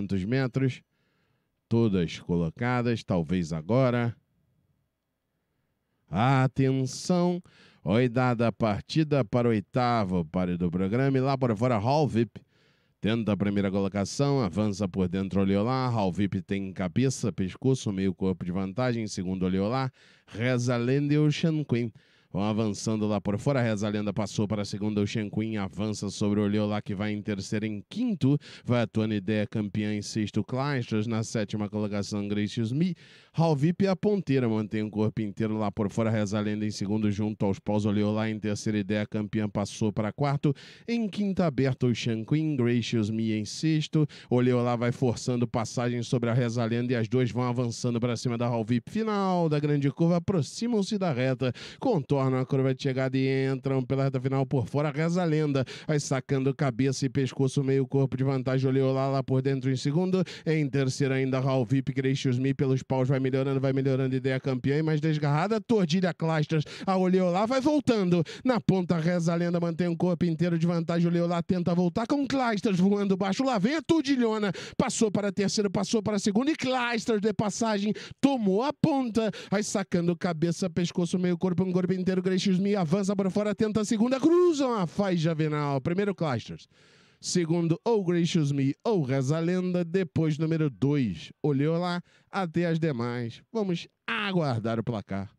200 metros, todas colocadas, talvez agora. Atenção! Oi, dada a partida para o oitavo páreo do programa e lá por fora a VIP. Tenta a primeira colocação, avança por dentro Oleolá. Hall VIP tem cabeça, pescoço, meio corpo de vantagem. Segundo Oleolá, reza Lendel Shan Queen vão avançando lá por fora. Reza a lenda passou para a segunda. O Shenquin avança sobre o Leolá, que vai em terceiro em quinto. Vai a Tony Ideia, é campeã em sexto. Kleisters na sétima colocação. Gracious Me. Halvip é a ponteira, mantém o corpo inteiro lá por fora. Reza a lenda em segundo, junto aos paus. O Leolá em terceira ideia, é campeã passou para quarto. Em quinta aberto o Shanquin. Gracious Me em sexto. O Leolá vai forçando passagem sobre a Reza a lenda e as duas vão avançando para cima da Halvip. Final da grande curva, aproximam-se da reta. Contorno na curva de chegada e entram pela reta final por fora. Reza a lenda. Vai sacando cabeça e pescoço, meio corpo de vantagem. Olhou lá, lá por dentro em segundo. Em terceiro ainda, Raul Vip, Gracious Me pelos paus. Vai melhorando, vai melhorando. Ideia campeã e mais desgarrada. Tordilha Clusters. A olhou lá, vai voltando. Na ponta, Reza a lenda. Mantém o corpo inteiro de vantagem. Olhou lá, tenta voltar com Clusters voando baixo. Lá vem a Tordilhona. Passou para terceiro, passou para segundo. E Clusters de passagem tomou a ponta. Vai sacando cabeça, pescoço, meio corpo, um corpo inteiro Carpinteiro, me avança para fora, tenta a segunda, cruzam a faixa venal. Primeiro, Clusters. Segundo, ou Gracious Me ou Reza Lenda. Depois, número 2, olhou lá até as demais. Vamos aguardar o placar.